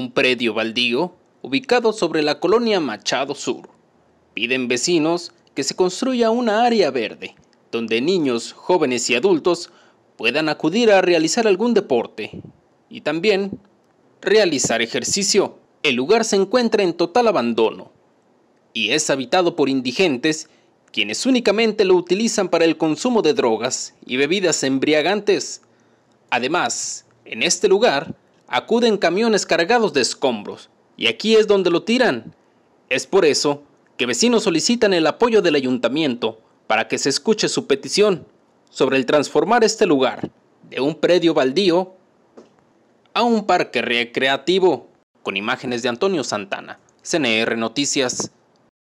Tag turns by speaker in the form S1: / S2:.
S1: un predio baldío ubicado sobre la colonia Machado Sur. Piden vecinos que se construya una área verde donde niños, jóvenes y adultos puedan acudir a realizar algún deporte y también realizar ejercicio. El lugar se encuentra en total abandono y es habitado por indigentes quienes únicamente lo utilizan para el consumo de drogas y bebidas embriagantes. Además, en este lugar acuden camiones cargados de escombros, y aquí es donde lo tiran. Es por eso que vecinos solicitan el apoyo del ayuntamiento para que se escuche su petición sobre el transformar este lugar de un predio baldío a un parque recreativo, con imágenes de Antonio Santana, CNR Noticias.